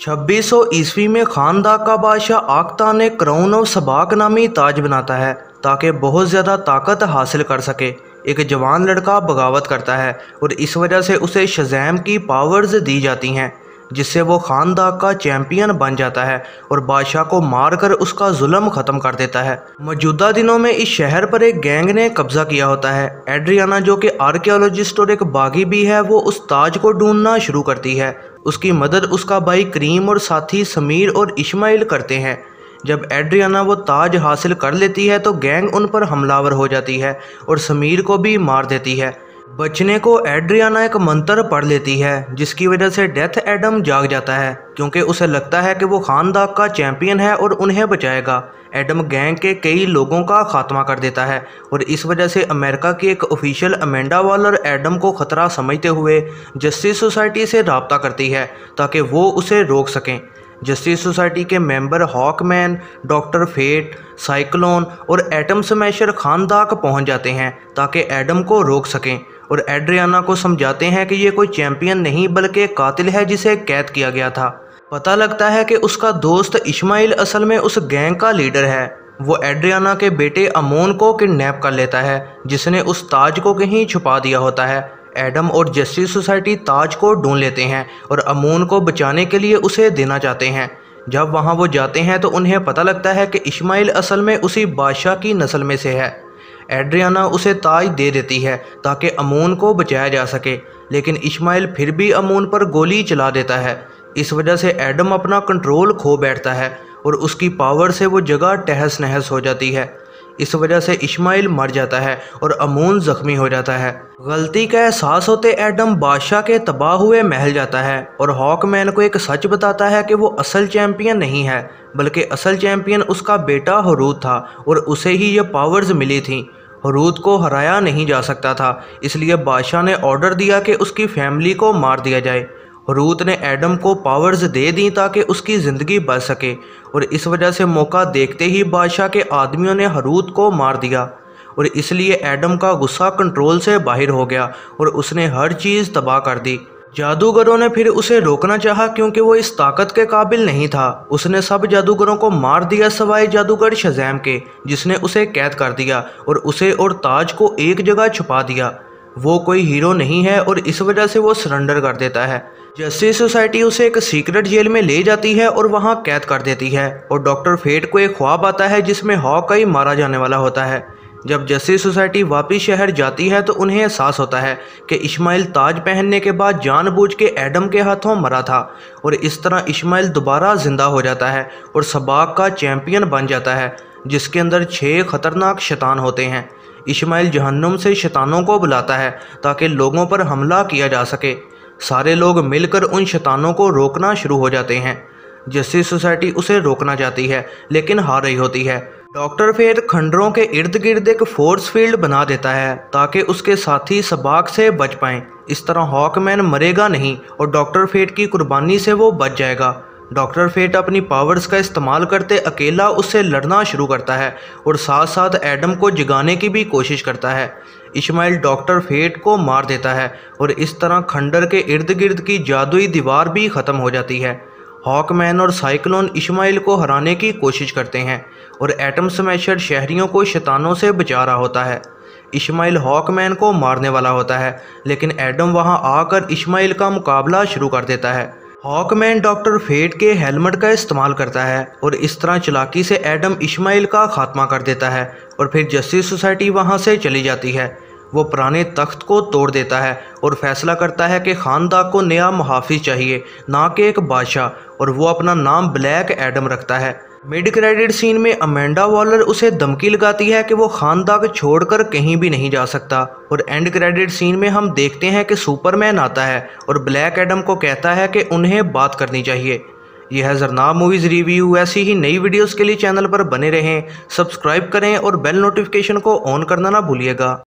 छब्बीस सौ ईस्वी में खानदा का बादशाह आख्ता ने क्राउन ऑफ सबाक नामी ताज बनाता है ताकि बहुत ज़्यादा ताकत हासिल कर सके एक जवान लड़का बगावत करता है और इस वजह से उसे शजैम की पावर्स दी जाती हैं जिससे वो खानदा का चैम्पियन बन जाता है और बादशाह को मारकर उसका जुल्म ख़त्म कर देता है मौजूदा दिनों में इस शहर पर एक गैंग ने कब्जा किया होता है एड्रियाना जो कि आर्कियोलॉजिस्ट और एक बागी भी है वो उस ताज को ढूंढना शुरू करती है उसकी मदद उसका भाई करीम और साथी समीर और इशमाइल करते हैं जब एड्रियाना वो ताज हासिल कर लेती है तो गैंग उन पर हमलावर हो जाती है और समीर को भी मार देती है बचने को एड्रियाना एक मंत्र पढ़ लेती है जिसकी वजह से डेथ एडम जाग जाता है क्योंकि उसे लगता है कि वो खानदाग का चैंपियन है और उन्हें बचाएगा एडम गैंग के कई लोगों का खात्मा कर देता है और इस वजह से अमेरिका की एक ऑफिशियल अमेंडा वालर एडम को ख़तरा समझते हुए जस्टिस सोसाइटी से रबता करती है ताकि वो उसे रोक सकें जस्टिस सोसाइटी के member hawkman doctor fate cyclone और एटम स्मैशर खानदाक पहुंच जाते हैं ताकि एडम को रोक सकें और एड्रियाना को समझाते हैं कि ये कोई चैंपियन नहीं बल्कि कातिल है जिसे कैद किया गया था पता लगता है कि उसका दोस्त इस्माइल असल में उस गैंग का लीडर है वो एड्रियाना के बेटे अमोन को किडनैप कर लेता है जिसने उस ताज को कहीं छुपा दिया होता है एडम और जस्टिस सोसाइटी ताज को ढूंढ लेते हैं और अमोन को बचाने के लिए उसे देना चाहते हैं जब वहाँ वो जाते हैं तो उन्हें पता लगता है कि इस्माइल असल में उसी बादशाह की नस्ल में से है एड्रियाना उसे ताज दे देती है ताकि अमून को बचाया जा सके लेकिन इश्माइल फिर भी अमून पर गोली चला देता है इस वजह से एडम अपना कंट्रोल खो बैठता है और उसकी पावर से वो जगह तहस नहस हो जाती है इस वजह से इसमाइल मर जाता है और अमून ज़ख्मी हो जाता है गलती का एहसास होते एडम बादशाह के तबाह हुए महल जाता है और हॉकमैन को एक सच बताता है कि वो असल चैम्पियन नहीं है बल्कि असल चैम्पियन उसका बेटा हरूद था और उसे ही ये पावर्स मिली थी हरूद को हराया नहीं जा सकता था इसलिए बादशाह ने ऑर्डर दिया कि उसकी फैमिली को मार दिया जाए रूत ने एडम को पावर्स दे दी ताकि उसकी ज़िंदगी बच सके और इस वजह से मौका देखते ही बादशाह के आदमियों ने हरूत को मार दिया और इसलिए एडम का गुस्सा कंट्रोल से बाहर हो गया और उसने हर चीज़ तबाह कर दी जादूगरों ने फिर उसे रोकना चाहा क्योंकि वो इस ताकत के काबिल नहीं था उसने सब जादूगरों को मार दिया सवाए जादूगर शजैम के जिसने उसे कैद कर दिया और उसे और ताज को एक जगह छुपा दिया वो कोई हीरो नहीं है और इस वजह से वो सरेंडर कर देता है जस्टिस सोसाइटी उसे एक सीक्रेट जेल में ले जाती है और वहां कैद कर देती है और डॉक्टर फेट को एक ख्वाब आता है जिसमें ही मारा जाने वाला होता है जब जस्सी सोसाइटी वापस शहर जाती है तो उन्हें एहसास होता है कि इस्माइल ताज पहनने के बाद जानबूझ के एडम के हाथों मरा था और इस तरह इस्माइल दोबारा ज़िंदा हो जाता है और सबाक का चैम्पियन बन जाता है जिसके अंदर छः ख़तरनाक शैतान होते हैं इस्माइल जहन्नुम से शैतानों को बुलाता है ताकि लोगों पर हमला किया जा सके सारे लोग मिलकर उन शैतानों को रोकना शुरू हो जाते हैं जस्टिस सोसाइटी उसे रोकना चाहती है लेकिन हार रही होती है डॉक्टर फेर खंडरों के इर्द गिर्द एक फोर्स फील्ड बना देता है ताकि उसके साथी सबाक से बच पाएं इस तरह हॉकमैन मरेगा नहीं और डॉक्टर फेट की कुर्बानी से वो बच जाएगा डॉक्टर फेट अपनी पावर्स का इस्तेमाल करते अकेला उससे लड़ना शुरू करता है और साथ साथ एडम को जगाने की भी कोशिश करता है इसमाइल डॉक्टर फेट को मार देता है और इस तरह खंडर के इर्द गिर्द की जादुई दीवार भी ख़त्म हो जाती है हॉकमैन और साइक्लोन इसमाइल को हराने की कोशिश करते हैं और एटम स्मैशर शहरियों को शैतानों से बचा रहा होता है इश्माइल हॉकमैन को मारने वाला होता है लेकिन एडम वहां आकर इश्माइल का मुकाबला शुरू कर देता है हॉकमैन डॉक्टर फेट के हेलमेट का इस्तेमाल करता है और इस तरह चलाकी से एडम इश्माइल का खात्मा कर देता है और फिर जस्टिस सोसाइटी वहाँ से चली जाती है वो पुराने तख्त को तोड़ देता है और फैसला करता है कि खानदान को नया मुहाफिज चाहिए ना कि एक बादशाह और वो अपना नाम ब्लैक एडम रखता है मिड क्रेडिट सीन में अमेंडा वॉलर उसे धमकी लगाती है कि वो खानदाग छोड़कर कहीं भी नहीं जा सकता और एंड क्रेडिट सीन में हम देखते हैं कि सुपरमैन आता है और ब्लैक एडम को कहता है कि उन्हें बात करनी चाहिए यह है जरनाब मूवीज़ रिव्यू ऐसी ही नई वीडियोस के लिए चैनल पर बने रहें सब्सक्राइब करें और बेल नोटिफिकेशन को ऑन करना ना भूलिएगा